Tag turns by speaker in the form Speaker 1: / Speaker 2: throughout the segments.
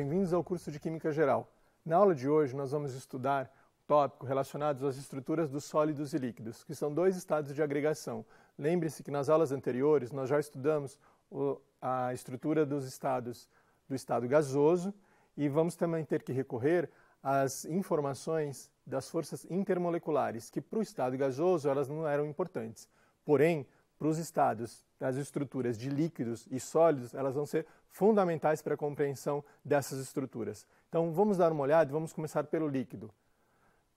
Speaker 1: Bem-vindos ao curso de Química Geral. Na aula de hoje, nós vamos estudar um tópico relacionado às estruturas dos sólidos e líquidos, que são dois estados de agregação. Lembre-se que nas aulas anteriores nós já estudamos a estrutura dos estados do estado gasoso e vamos também ter que recorrer às informações das forças intermoleculares, que para o estado gasoso elas não eram importantes. Porém, para os estados das estruturas de líquidos e sólidos, elas vão ser fundamentais para a compreensão dessas estruturas. Então, vamos dar uma olhada e vamos começar pelo líquido.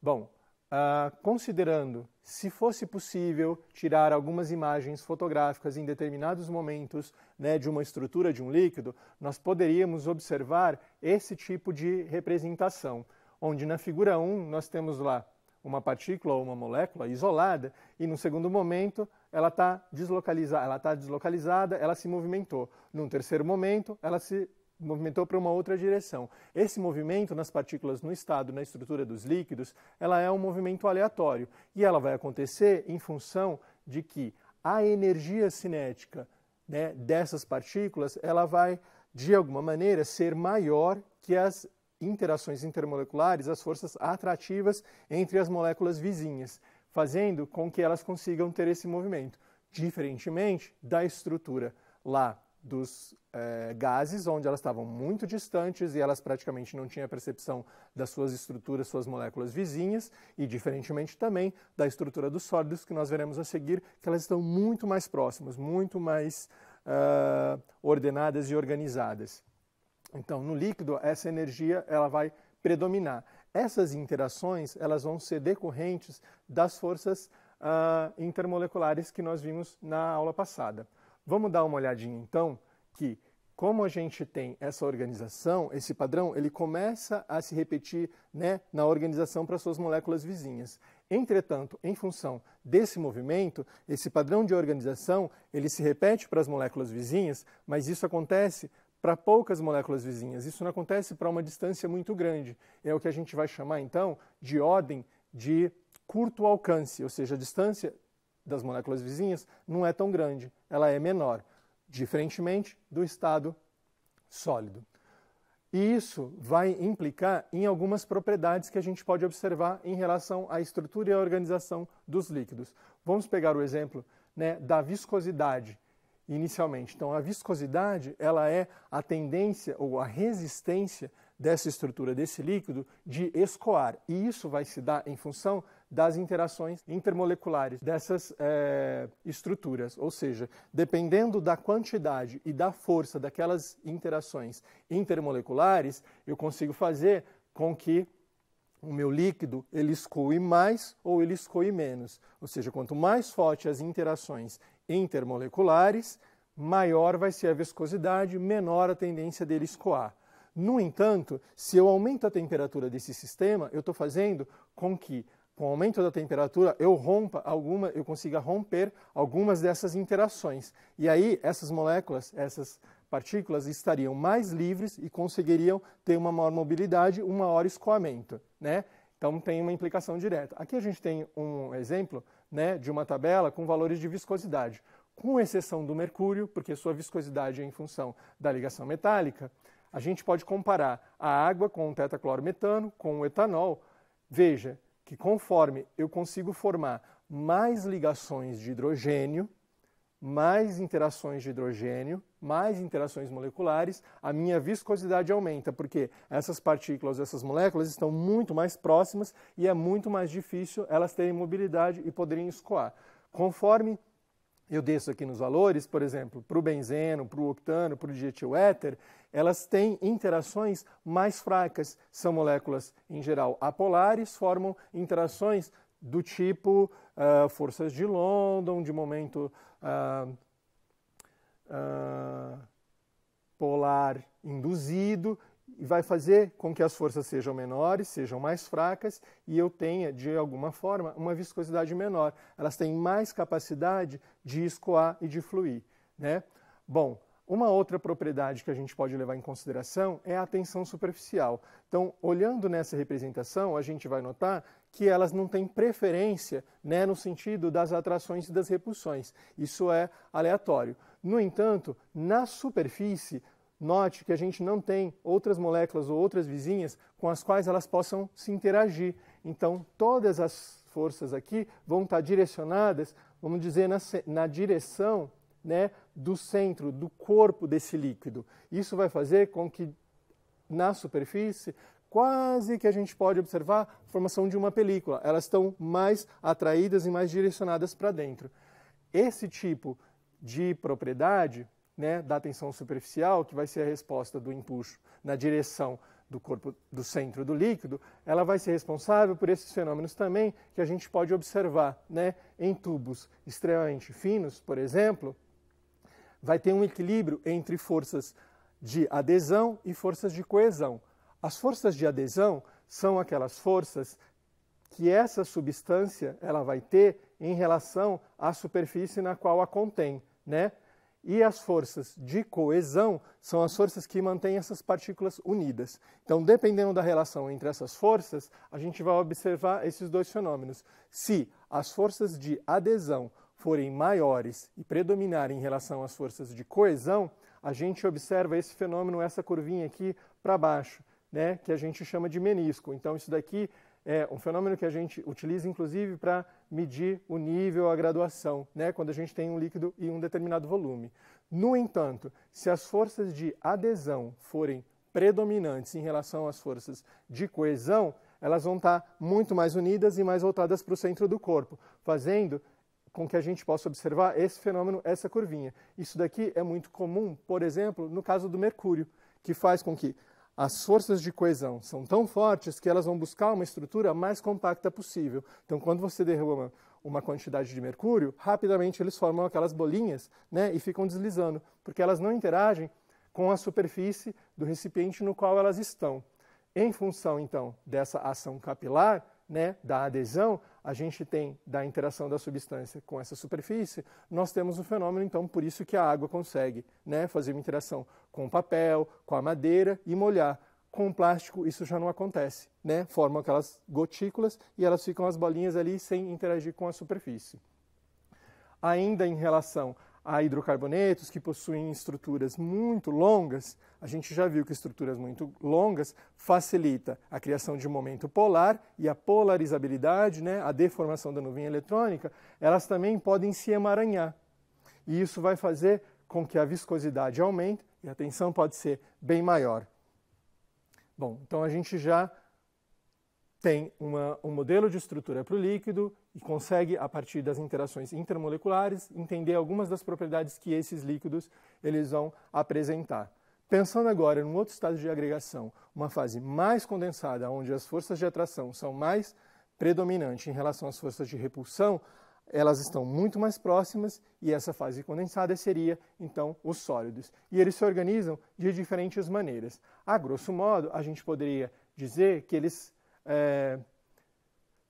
Speaker 1: Bom, uh, considerando se fosse possível tirar algumas imagens fotográficas em determinados momentos né, de uma estrutura de um líquido, nós poderíamos observar esse tipo de representação, onde na figura 1 nós temos lá uma partícula ou uma molécula isolada e, no segundo momento, ela está deslocalizada, ela está deslocalizada, ela se movimentou. Num terceiro momento, ela se movimentou para uma outra direção. Esse movimento nas partículas no estado, na estrutura dos líquidos, ela é um movimento aleatório e ela vai acontecer em função de que a energia cinética né, dessas partículas, ela vai de alguma maneira ser maior que as interações intermoleculares as forças atrativas entre as moléculas vizinhas, fazendo com que elas consigam ter esse movimento, diferentemente da estrutura lá dos eh, gases, onde elas estavam muito distantes e elas praticamente não tinham a percepção das suas estruturas, suas moléculas vizinhas, e diferentemente também da estrutura dos sólidos, que nós veremos a seguir, que elas estão muito mais próximas, muito mais uh, ordenadas e organizadas. Então, no líquido, essa energia ela vai predominar. Essas interações elas vão ser decorrentes das forças uh, intermoleculares que nós vimos na aula passada. Vamos dar uma olhadinha então que como a gente tem essa organização, esse padrão, ele começa a se repetir né, na organização para suas moléculas vizinhas. Entretanto, em função desse movimento, esse padrão de organização, ele se repete para as moléculas vizinhas, mas isso acontece para poucas moléculas vizinhas. Isso não acontece para uma distância muito grande. É o que a gente vai chamar então de ordem de curto alcance, ou seja, a distância das moléculas vizinhas não é tão grande, ela é menor, diferentemente do estado sólido. E isso vai implicar em algumas propriedades que a gente pode observar em relação à estrutura e à organização dos líquidos. Vamos pegar o exemplo né, da viscosidade, inicialmente. Então, a viscosidade ela é a tendência ou a resistência dessa estrutura, desse líquido, de escoar. E isso vai se dar em função das interações intermoleculares dessas é, estruturas. Ou seja, dependendo da quantidade e da força daquelas interações intermoleculares, eu consigo fazer com que o meu líquido ele escoe mais ou ele escoe menos. Ou seja, quanto mais forte as interações intermoleculares, maior vai ser a viscosidade, menor a tendência dele escoar. No entanto, se eu aumento a temperatura desse sistema, eu estou fazendo com que, com o aumento da temperatura, eu rompa alguma, eu consiga romper algumas dessas interações. E aí essas moléculas, essas partículas estariam mais livres e conseguiriam ter uma maior mobilidade, um maior escoamento, né? Então tem uma implicação direta. Aqui a gente tem um exemplo né, de uma tabela com valores de viscosidade, com exceção do mercúrio, porque sua viscosidade é em função da ligação metálica. A gente pode comparar a água com o tetaclorometano, com o etanol. Veja que conforme eu consigo formar mais ligações de hidrogênio, mais interações de hidrogênio, mais interações moleculares, a minha viscosidade aumenta, porque essas partículas, essas moléculas estão muito mais próximas e é muito mais difícil elas terem mobilidade e poderem escoar. Conforme eu desço aqui nos valores, por exemplo, para o benzeno, para o octano, para o dietil éter, elas têm interações mais fracas. São moléculas, em geral, apolares, formam interações do tipo uh, forças de London, de momento uh, ah, polar induzido e vai fazer com que as forças sejam menores, sejam mais fracas e eu tenha, de alguma forma, uma viscosidade menor. Elas têm mais capacidade de escoar e de fluir. Né? Bom, uma outra propriedade que a gente pode levar em consideração é a tensão superficial. Então, olhando nessa representação, a gente vai notar que elas não têm preferência né, no sentido das atrações e das repulsões. Isso é aleatório. No entanto, na superfície, note que a gente não tem outras moléculas ou outras vizinhas com as quais elas possam se interagir. Então, todas as forças aqui vão estar direcionadas, vamos dizer, na, na direção né, do centro, do corpo desse líquido. Isso vai fazer com que na superfície quase que a gente pode observar a formação de uma película. Elas estão mais atraídas e mais direcionadas para dentro. Esse tipo de propriedade, né, da tensão superficial, que vai ser a resposta do empuxo na direção do corpo do centro do líquido, ela vai ser responsável por esses fenômenos também que a gente pode observar né, em tubos extremamente finos, por exemplo, vai ter um equilíbrio entre forças de adesão e forças de coesão. As forças de adesão são aquelas forças que essa substância ela vai ter em relação à superfície na qual a contém né? E as forças de coesão são as forças que mantêm essas partículas unidas. Então, dependendo da relação entre essas forças, a gente vai observar esses dois fenômenos. Se as forças de adesão forem maiores e predominarem em relação às forças de coesão, a gente observa esse fenômeno, essa curvinha aqui para baixo, né, que a gente chama de menisco. Então, isso daqui é um fenômeno que a gente utiliza, inclusive, para medir o nível, a graduação, né, quando a gente tem um líquido e um determinado volume. No entanto, se as forças de adesão forem predominantes em relação às forças de coesão, elas vão estar muito mais unidas e mais voltadas para o centro do corpo, fazendo com que a gente possa observar esse fenômeno, essa curvinha. Isso daqui é muito comum, por exemplo, no caso do mercúrio, que faz com que as forças de coesão são tão fortes que elas vão buscar uma estrutura mais compacta possível. Então, quando você derruba uma quantidade de mercúrio, rapidamente eles formam aquelas bolinhas né, e ficam deslizando, porque elas não interagem com a superfície do recipiente no qual elas estão. Em função, então, dessa ação capilar, né, da adesão, a gente tem da interação da substância com essa superfície, nós temos um fenômeno, então, por isso que a água consegue né, fazer uma interação com o papel, com a madeira e molhar. Com o plástico isso já não acontece, né? Formam aquelas gotículas e elas ficam as bolinhas ali sem interagir com a superfície. Ainda em relação a hidrocarbonetos que possuem estruturas muito longas, a gente já viu que estruturas muito longas facilita a criação de um momento polar e a polarizabilidade, né, a deformação da nuvem eletrônica, elas também podem se emaranhar. E isso vai fazer com que a viscosidade aumente e a tensão pode ser bem maior. Bom, então a gente já tem uma, um modelo de estrutura para o líquido e consegue, a partir das interações intermoleculares, entender algumas das propriedades que esses líquidos eles vão apresentar. Pensando agora em um outro estado de agregação, uma fase mais condensada, onde as forças de atração são mais predominantes em relação às forças de repulsão, elas estão muito mais próximas e essa fase condensada seria, então, os sólidos. E eles se organizam de diferentes maneiras. A grosso modo, a gente poderia dizer que eles é,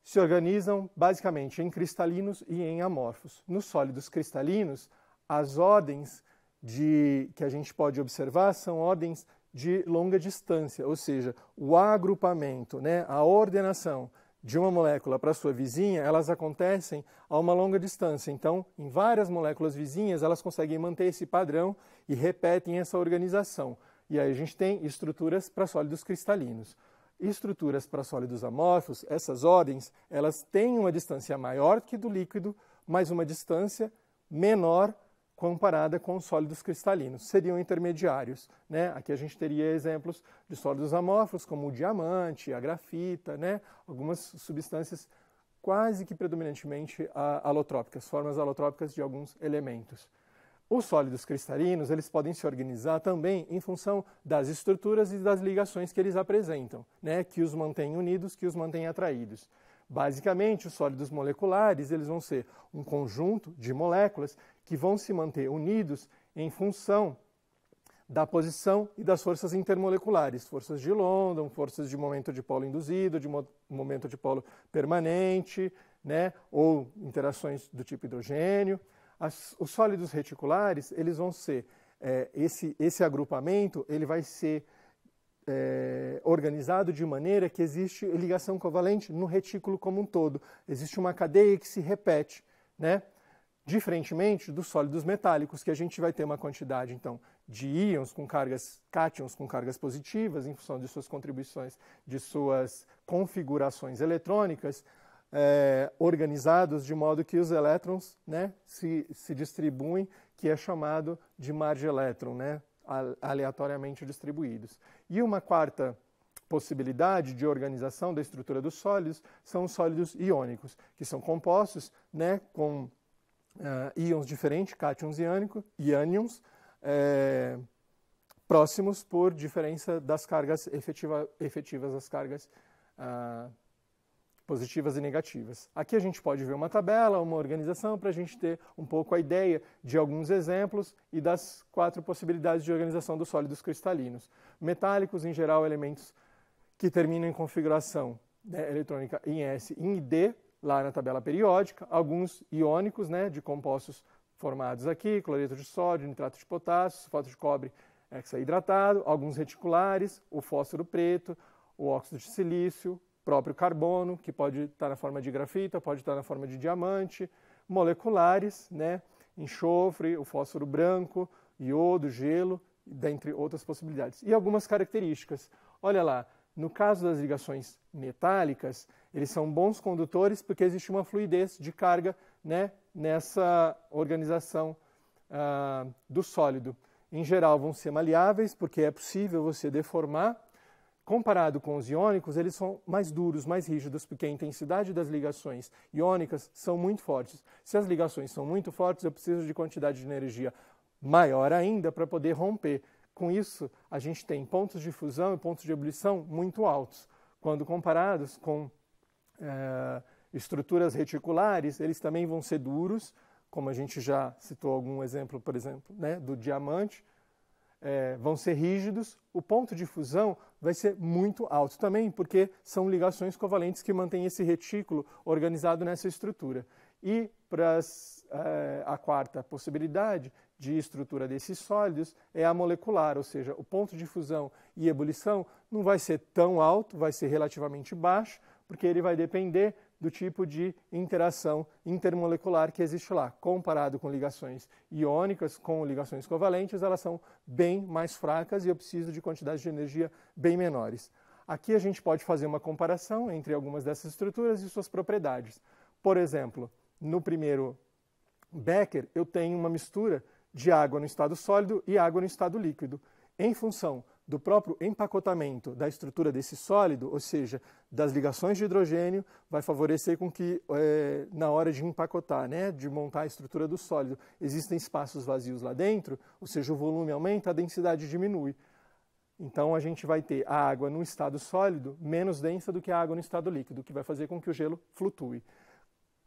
Speaker 1: se organizam basicamente em cristalinos e em amorfos. Nos sólidos cristalinos, as ordens de, que a gente pode observar são ordens de longa distância, ou seja, o agrupamento, né, a ordenação de uma molécula para sua vizinha, elas acontecem a uma longa distância. Então, em várias moléculas vizinhas, elas conseguem manter esse padrão e repetem essa organização. E aí a gente tem estruturas para sólidos cristalinos estruturas para sólidos amorfos, essas ordens, elas têm uma distância maior que do líquido, mas uma distância menor comparada com sólidos cristalinos. Seriam intermediários. Né? Aqui a gente teria exemplos de sólidos amorfos, como o diamante, a grafita, né? algumas substâncias quase que predominantemente alotrópicas, formas alotrópicas de alguns elementos. Os sólidos cristalinos, eles podem se organizar também em função das estruturas e das ligações que eles apresentam, né, que os mantêm unidos, que os mantêm atraídos. Basicamente, os sólidos moleculares, eles vão ser um conjunto de moléculas que vão se manter unidos em função da posição e das forças intermoleculares, forças de London, forças de momento de polo induzido, de mo momento de polo permanente, né, ou interações do tipo hidrogênio. As, os sólidos reticulares, eles vão ser, é, esse, esse agrupamento, ele vai ser é, organizado de maneira que existe ligação covalente no retículo como um todo. Existe uma cadeia que se repete, né? Diferentemente dos sólidos metálicos, que a gente vai ter uma quantidade, então, de íons com cargas, cátions com cargas positivas, em função de suas contribuições, de suas configurações eletrônicas, é, organizados de modo que os elétrons né, se, se distribuem, que é chamado de mar de elétron, né, aleatoriamente distribuídos. E uma quarta possibilidade de organização da estrutura dos sólidos são os sólidos iônicos, que são compostos né, com uh, íons diferentes, cátions e, e ânions, é, próximos por diferença das cargas efetiva, efetivas, das cargas uh, positivas e negativas. Aqui a gente pode ver uma tabela, uma organização, para a gente ter um pouco a ideia de alguns exemplos e das quatro possibilidades de organização dos sólidos cristalinos. Metálicos, em geral, elementos que terminam em configuração né, eletrônica em S e em D, lá na tabela periódica, alguns iônicos, né, de compostos formados aqui, cloreto de sódio, nitrato de potássio, fósforo de cobre hexahidratado, alguns reticulares, o fósforo preto, o óxido de silício, próprio carbono, que pode estar na forma de grafita, pode estar na forma de diamante, moleculares, né? enxofre, o fósforo branco, iodo, gelo, dentre outras possibilidades. E algumas características. Olha lá, no caso das ligações metálicas, eles são bons condutores porque existe uma fluidez de carga né, nessa organização ah, do sólido. Em geral, vão ser maleáveis porque é possível você deformar comparado com os iônicos, eles são mais duros, mais rígidos, porque a intensidade das ligações iônicas são muito fortes. Se as ligações são muito fortes, eu preciso de quantidade de energia maior ainda para poder romper. Com isso, a gente tem pontos de fusão e pontos de ebulição muito altos. Quando comparados com é, estruturas reticulares, eles também vão ser duros, como a gente já citou algum exemplo, por exemplo, né, do diamante, é, vão ser rígidos. O ponto de fusão vai ser muito alto também, porque são ligações covalentes que mantêm esse retículo organizado nessa estrutura. E para eh, a quarta possibilidade de estrutura desses sólidos é a molecular, ou seja, o ponto de fusão e ebulição não vai ser tão alto, vai ser relativamente baixo, porque ele vai depender do tipo de interação intermolecular que existe lá. Comparado com ligações iônicas, com ligações covalentes, elas são bem mais fracas e eu preciso de quantidades de energia bem menores. Aqui a gente pode fazer uma comparação entre algumas dessas estruturas e suas propriedades. Por exemplo, no primeiro Becker, eu tenho uma mistura de água no estado sólido e água no estado líquido. Em função do próprio empacotamento da estrutura desse sólido, ou seja, das ligações de hidrogênio, vai favorecer com que, é, na hora de empacotar, né, de montar a estrutura do sólido, existem espaços vazios lá dentro, ou seja, o volume aumenta, a densidade diminui. Então a gente vai ter a água no estado sólido menos densa do que a água no estado líquido, o que vai fazer com que o gelo flutue.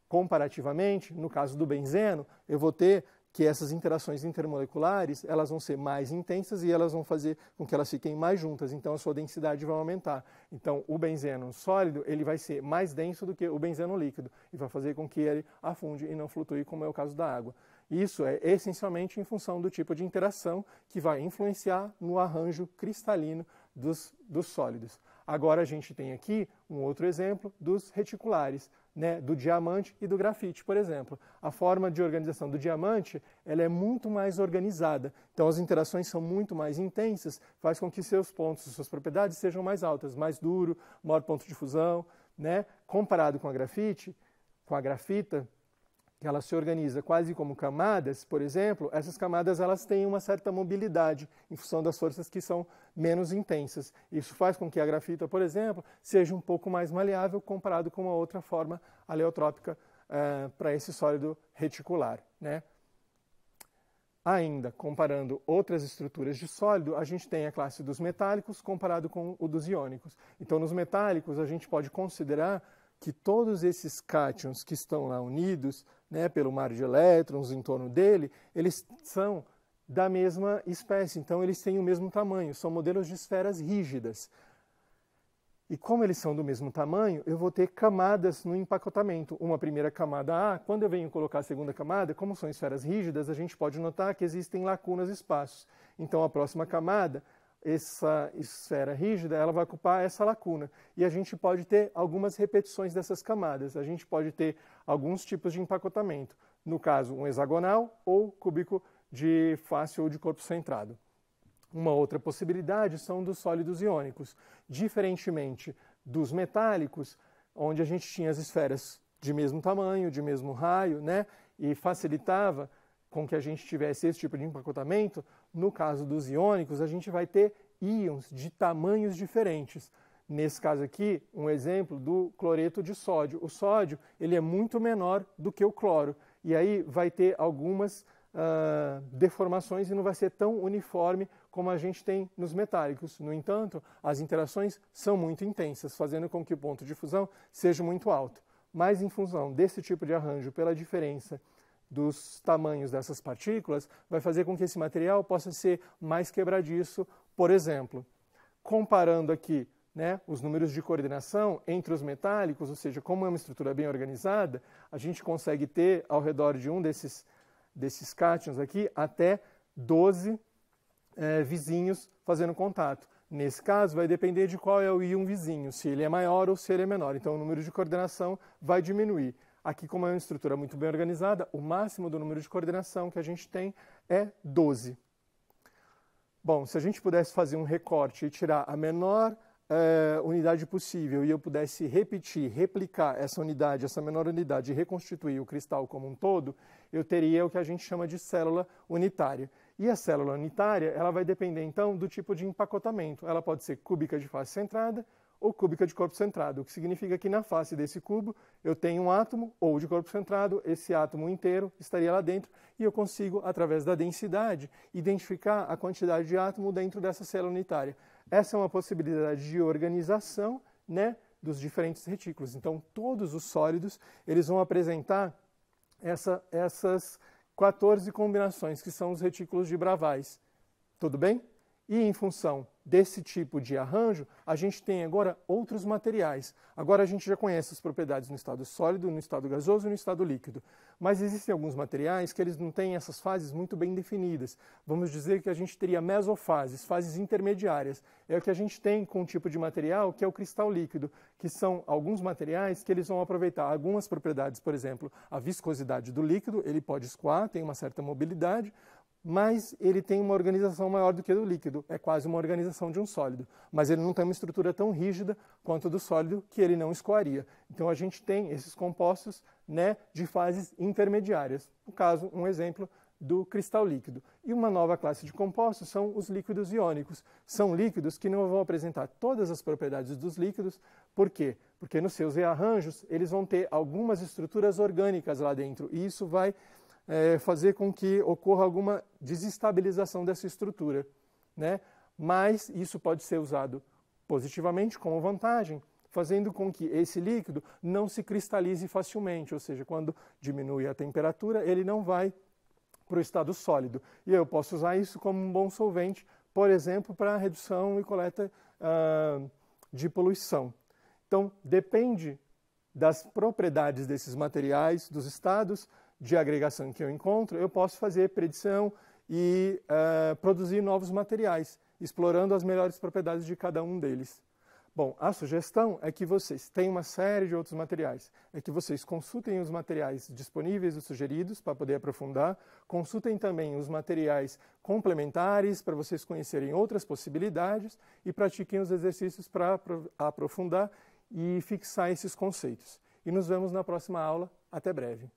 Speaker 1: Comparativamente, no caso do benzeno, eu vou ter que essas interações intermoleculares elas vão ser mais intensas e elas vão fazer com que elas fiquem mais juntas, então a sua densidade vai aumentar. Então o benzeno sólido ele vai ser mais denso do que o benzeno líquido e vai fazer com que ele afunde e não flutue, como é o caso da água. Isso é essencialmente em função do tipo de interação que vai influenciar no arranjo cristalino dos, dos sólidos. Agora a gente tem aqui um outro exemplo dos reticulares né, do diamante e do grafite, por exemplo. A forma de organização do diamante ela é muito mais organizada, então as interações são muito mais intensas, faz com que seus pontos, suas propriedades sejam mais altas, mais duro, maior ponto de fusão, né? comparado com a grafite, com a grafita, que ela se organiza quase como camadas, por exemplo, essas camadas elas têm uma certa mobilidade em função das forças que são menos intensas. Isso faz com que a grafita, por exemplo, seja um pouco mais maleável comparado com uma outra forma aleotrópica uh, para esse sólido reticular. Né? Ainda, comparando outras estruturas de sólido, a gente tem a classe dos metálicos comparado com o dos iônicos. Então, nos metálicos, a gente pode considerar que todos esses cátions que estão lá unidos, né, pelo mar de elétrons em torno dele, eles são da mesma espécie, então eles têm o mesmo tamanho, são modelos de esferas rígidas. E como eles são do mesmo tamanho, eu vou ter camadas no empacotamento. Uma primeira camada A, quando eu venho colocar a segunda camada, como são esferas rígidas, a gente pode notar que existem lacunas e espaços. Então a próxima camada essa esfera rígida, ela vai ocupar essa lacuna. E a gente pode ter algumas repetições dessas camadas. A gente pode ter alguns tipos de empacotamento. No caso, um hexagonal ou cúbico de face ou de corpo centrado. Uma outra possibilidade são dos sólidos iônicos. Diferentemente dos metálicos, onde a gente tinha as esferas de mesmo tamanho, de mesmo raio, né? E facilitava com que a gente tivesse esse tipo de empacotamento, no caso dos iônicos, a gente vai ter íons de tamanhos diferentes. Nesse caso aqui, um exemplo do cloreto de sódio. O sódio ele é muito menor do que o cloro e aí vai ter algumas uh, deformações e não vai ser tão uniforme como a gente tem nos metálicos. No entanto, as interações são muito intensas, fazendo com que o ponto de fusão seja muito alto. Mas em função desse tipo de arranjo, pela diferença dos tamanhos dessas partículas vai fazer com que esse material possa ser mais quebradiço. Por exemplo, comparando aqui né, os números de coordenação entre os metálicos, ou seja, como é uma estrutura bem organizada, a gente consegue ter ao redor de um desses, desses cátions aqui até 12 é, vizinhos fazendo contato. Nesse caso, vai depender de qual é o íon vizinho, se ele é maior ou se ele é menor. Então, o número de coordenação vai diminuir. Aqui, como é uma estrutura muito bem organizada, o máximo do número de coordenação que a gente tem é 12. Bom, se a gente pudesse fazer um recorte e tirar a menor eh, unidade possível e eu pudesse repetir, replicar essa unidade, essa menor unidade e reconstituir o cristal como um todo, eu teria o que a gente chama de célula unitária. E a célula unitária, ela vai depender então do tipo de empacotamento. Ela pode ser cúbica de face centrada, ou cúbica é de corpo centrado, o que significa que na face desse cubo eu tenho um átomo ou de corpo centrado, esse átomo inteiro estaria lá dentro e eu consigo, através da densidade, identificar a quantidade de átomo dentro dessa célula unitária. Essa é uma possibilidade de organização né, dos diferentes retículos. Então, todos os sólidos eles vão apresentar essa, essas 14 combinações, que são os retículos de Bravais. Tudo bem? E em função desse tipo de arranjo, a gente tem agora outros materiais. Agora a gente já conhece as propriedades no estado sólido, no estado gasoso e no estado líquido. Mas existem alguns materiais que eles não têm essas fases muito bem definidas. Vamos dizer que a gente teria mesofases, fases intermediárias. É o que a gente tem com o tipo de material que é o cristal líquido, que são alguns materiais que eles vão aproveitar algumas propriedades, por exemplo, a viscosidade do líquido, ele pode escoar, tem uma certa mobilidade, mas ele tem uma organização maior do que a do líquido, é quase uma organização de um sólido, mas ele não tem uma estrutura tão rígida quanto a do sólido que ele não escoaria. Então a gente tem esses compostos né, de fases intermediárias. No caso, um exemplo do cristal líquido. E uma nova classe de compostos são os líquidos iônicos. São líquidos que não vão apresentar todas as propriedades dos líquidos, por quê? Porque nos seus rearranjos eles vão ter algumas estruturas orgânicas lá dentro, e isso vai é, fazer com que ocorra alguma desestabilização dessa estrutura, né? Mas isso pode ser usado positivamente como vantagem, fazendo com que esse líquido não se cristalize facilmente, ou seja, quando diminui a temperatura, ele não vai para o estado sólido. E eu posso usar isso como um bom solvente, por exemplo, para redução e coleta uh, de poluição. Então, depende das propriedades desses materiais, dos estados, de agregação que eu encontro, eu posso fazer predição e uh, produzir novos materiais, explorando as melhores propriedades de cada um deles. Bom, a sugestão é que vocês tenham uma série de outros materiais, é que vocês consultem os materiais disponíveis e sugeridos para poder aprofundar, consultem também os materiais complementares para vocês conhecerem outras possibilidades e pratiquem os exercícios para aprofundar e fixar esses conceitos. E nos vemos na próxima aula. Até breve.